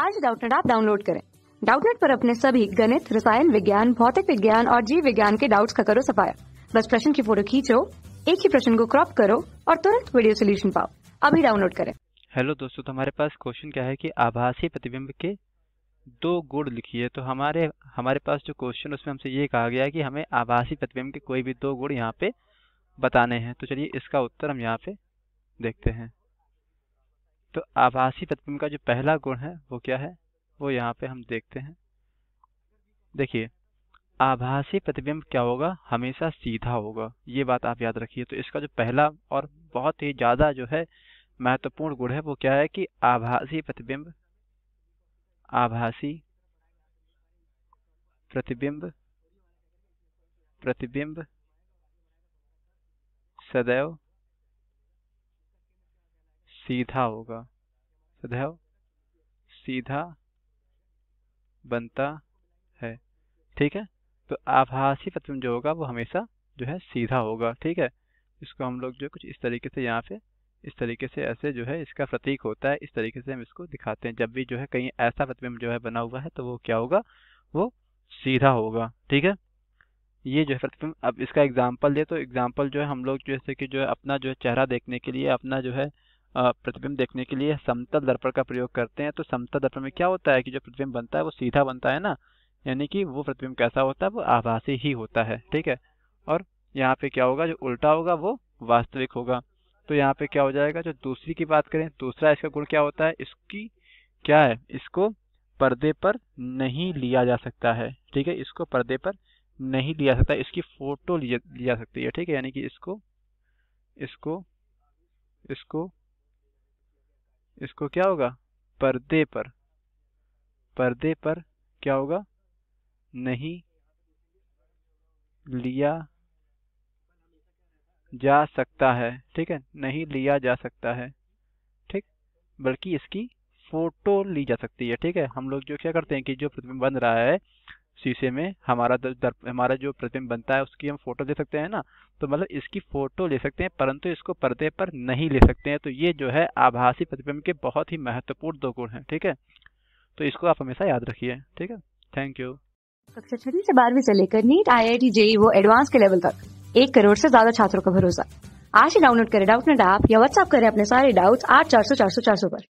आज डाउटनेट आप डाउनलोड करें डाउटनेट पर अपने सभी गणित रसायन विज्ञान भौतिक विज्ञान और जीव विज्ञान के डाउट्स का करो सफाया बस प्रश्न की फोटो खींचो एक ही प्रश्न को क्रॉप करो और तुरंत वीडियो सोल्यूशन पाओ अभी डाउनलोड करें हेलो दोस्तों तो हमारे पास क्वेश्चन क्या है कि आभासी प्रतिबिंब के दो गुण लिखिए तो हमारे हमारे पास जो क्वेश्चन उसमें हमसे ये कहा गया है कि हमें आभासी प्रतिबिंब के कोई भी दो गुण यहाँ पे बताने हैं तो चलिए इसका उत्तर हम यहाँ पे देखते हैं तो आभासी तत्व का जो पहला गुण है वो क्या है वो यहाँ पे हम देखते हैं देखिए आभासी प्रतिबिंब क्या होगा हमेशा सीधा होगा ये बात आप याद रखिए तो इसका जो पहला और बहुत ही ज़्यादा जो है महत्वपूर्ण गुण है वो क्या है कि आभासी प्रतिबिंब आभासी प्रतिबिंब प्रतिबिंब सदैव सीधा होगा सदैव सीधा बनता है ठीक है तो आभासी प्रतिबिंब जो होगा वो हमेशा जो है सीधा होगा ठीक है इसको हम लोग जो कुछ इस तरीके से यहाँ पे इस तरीके से ऐसे जो है इसका प्रतीक होता है इस तरीके से हम इसको दिखाते हैं जब भी जो है कहीं ऐसा प्रतिबिंब जो है बना हुआ है तो वो क्या होगा वो सीधा होगा ठीक है ये जो है प्रतिबिंब अब इसका एग्जाम्पल दे तो एग्जाम्पल जो है हम लोग जैसे कि जो है अपना जो है चेहरा देखने के लिए अपना जो है प्रतिबिंब देखने के लिए समतल दर्पण का प्रयोग करते हैं तो समतल दर्पण में क्या होता है कि जो प्रतिबिंब बनता है वो सीधा बनता है ना यानी कि वो प्रतिबिंब कैसा होता है वो आभासी ही होता है ठीक है और यहाँ पे क्या होगा जो उल्टा होगा वो वास्तविक होगा तो यहाँ पे क्या हो जाएगा जो दूसरी की बात करें दूसरा इसका गुण क्या होता है इसकी क्या है इसको पर्दे पर नहीं लिया जा सकता है ठीक है इसको पर्दे पर नहीं लिया सकता इसकी फोटो लिया जा सकती है ठीक है यानी कि इसको इसको इसको इसको क्या होगा पर्दे पर पर्दे पर क्या होगा नहीं लिया जा सकता है ठीक है नहीं लिया जा सकता है ठीक बल्कि इसकी फोटो ली जा सकती है ठीक है हम लोग जो क्या करते हैं कि जो प्रतिबिंब बन रहा है शीशे में हमारा दर, हमारा जो प्रतिम बनता है उसकी हम फोटो ले सकते हैं ना तो मतलब इसकी फोटो ले सकते हैं परंतु इसको पर्दे पर नहीं ले सकते हैं तो ये जो है आभासी प्रतिबिंब के बहुत ही महत्वपूर्ण दो गुण हैं ठीक है तो इसको आप हमेशा याद रखिए ठीक है थैंक यू कक्षा छठी से बारहवीं से लेकर NEET I I T JEE वो एडवांस के लेवल तक एक करोड़ से ज्यादा छात्रों का भरोसा आज ही डाउनलोड करें डाउट नेट ऐप या व्हाट्सअप करें अपने सारे डाउट्स आठ चार सौ चार सौ चार सौ पर